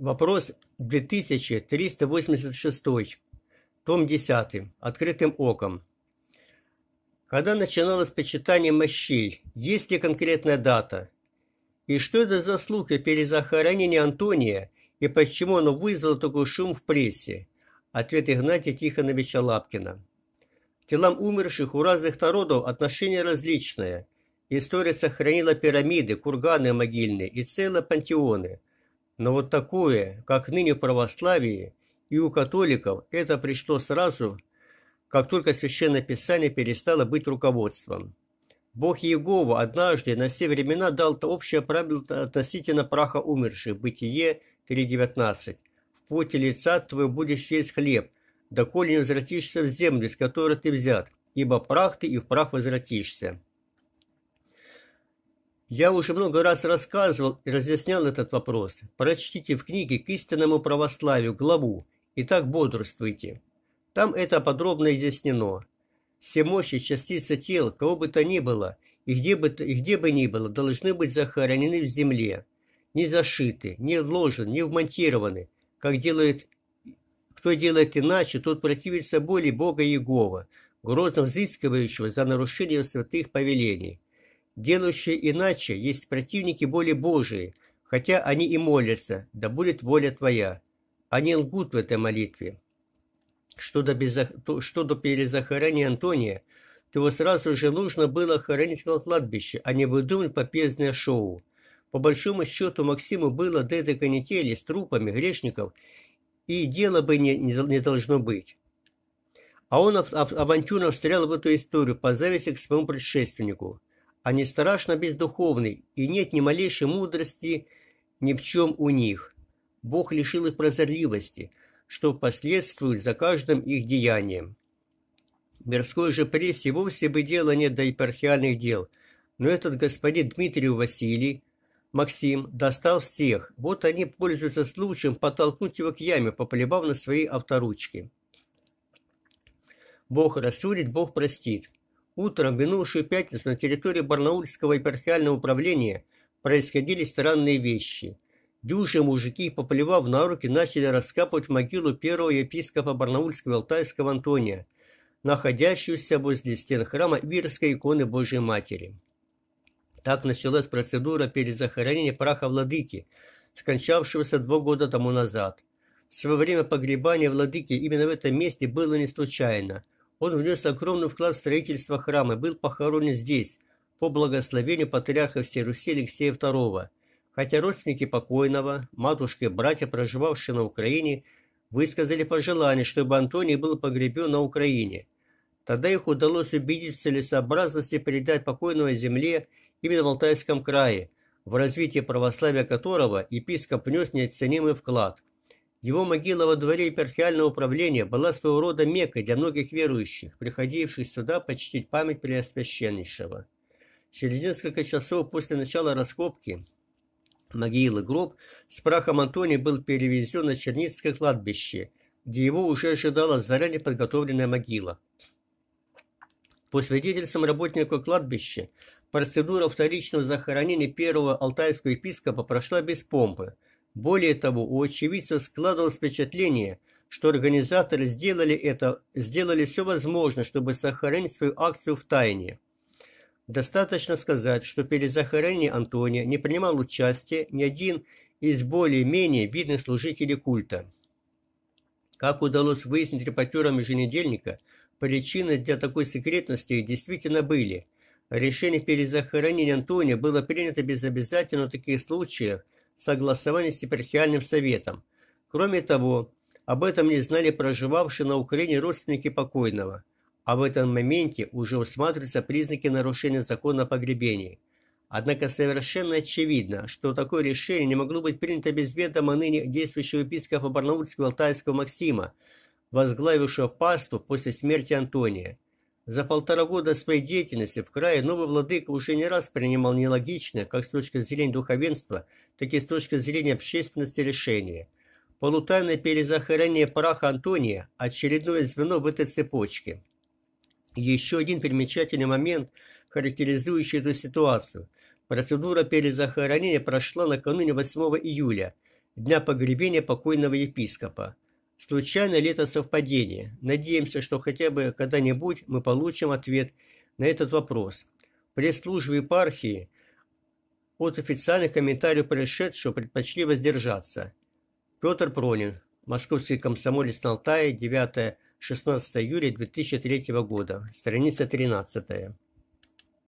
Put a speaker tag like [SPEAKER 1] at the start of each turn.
[SPEAKER 1] Вопрос 2386, том 10, открытым оком. Когда начиналось почитание мощей, есть ли конкретная дата? И что это за слухи о перезахоронении Антония и почему оно вызвало такой шум в прессе? Ответ Игнатия Тихоновича Лапкина. К телам умерших у разных народов отношение различное. История сохранила пирамиды, курганы могильные и целые пантеоны – но вот такое, как ныне в православии и у католиков, это пришло сразу, как только Священное Писание перестало быть руководством. Бог Иегова однажды на все времена дал общее правило относительно праха умерших, Бытие 3.19. «В поте лица твой будешь есть хлеб, доколе не возвратишься в землю, с которой ты взят, ибо прах ты и в прах возвратишься». Я уже много раз рассказывал и разъяснял этот вопрос. Прочтите в книге «К истинному православию» главу «И так бодрствуйте». Там это подробно изъяснено. Все мощи частицы тел, кого бы то ни было, и где бы, и где бы ни было, должны быть захоронены в земле. Не зашиты, не вложены, не вмонтированы. Как делает, кто делает иначе, тот противится боли Бога Иегова, грозно взыскивающего за нарушение святых повелений делающие иначе, есть противники воли Божией, хотя они и молятся, да будет воля Твоя. Они лгут в этой молитве. Что до, безо... что до перезахоронения Антония, то его сразу же нужно было хоронить на кладбище, а не выдумать попездное шоу. По большому счету Максиму было до этой канители с трупами грешников, и дело бы не, не, не должно быть. А он ав, ав, авантюрно встрял в эту историю по зависти к своему предшественнику – они а страшно бездуховны, и нет ни малейшей мудрости ни в чем у них. Бог лишил их прозорливости, что последствует за каждым их деянием. Мирской же прессе вовсе бы дела нет до епархиальных дел, но этот господин Дмитрий Василий, Максим, достал всех, вот они пользуются случаем подтолкнуть его к яме, поплебав на свои авторучки. Бог рассудит, Бог простит. Утром, минувшую пятницу, на территории Барнаульского епархиального управления происходили странные вещи. Дюжи мужики, поплевав на руки, начали раскапывать могилу первого епископа Барнаульского Алтайского Антония, находящуюся возле стен храма Вирской иконы Божьей Матери. Так началась процедура перезахоронения праха владыки, скончавшегося два года тому назад. В свое время погребание владыки именно в этом месте было не случайно. Он внес огромный вклад в строительство храма и был похоронен здесь, по благословению патриарха всей Руси Алексея II, хотя родственники покойного, матушки и братья, проживавшие на Украине, высказали пожелание, чтобы Антоний был погребен на Украине. Тогда их удалось убедить в целесообразности передать покойного земле именно в Алтайском крае, в развитие православия которого епископ внес неоценимый вклад – его могила во дворе епархиального управления была своего рода мекой для многих верующих, приходивших сюда почтить память Преосвященнейшего. Через несколько часов после начала раскопки могилы гроб с прахом Антония был перевезен на Черницкое кладбище, где его уже ожидала заранее подготовленная могила. По свидетельствам работников кладбища, процедура вторичного захоронения первого алтайского епископа прошла без помпы – более того, у очевидцев складывалось впечатление, что организаторы сделали, это, сделали все возможное, чтобы сохранить свою акцию в тайне. Достаточно сказать, что перед захоронением Антония не принимал участия ни один из более-менее видных служителей культа. Как удалось выяснить репортерам еженедельника, причины для такой секретности действительно были. Решение перезахоронения Антония было принято без обязательно таких случаев согласования с епархиальным советом. Кроме того, об этом не знали проживавшие на Украине родственники покойного, а в этом моменте уже усматриваются признаки нарушения закона о погребении. Однако совершенно очевидно, что такое решение не могло быть принято без ведома ныне действующего епископа Барнаульского Алтайского Максима, возглавившего пасту после смерти Антония. За полтора года своей деятельности в крае новый владыка уже не раз принимал нелогичное, как с точки зрения духовенства, так и с точки зрения общественности решения. Полутайное перезахоронение праха Антония – очередное звено в этой цепочке. Еще один примечательный момент, характеризующий эту ситуацию. Процедура перезахоронения прошла накануне 8 июля, дня погребения покойного епископа. Случайно ли это совпадение? Надеемся, что хотя бы когда-нибудь мы получим ответ на этот вопрос. Пресс-службе епархии от официальных комментариев происшедшего предпочли воздержаться. Петр Пронин, Московский комсомолец Налтая, 9-16 июля 2003 года, страница 13.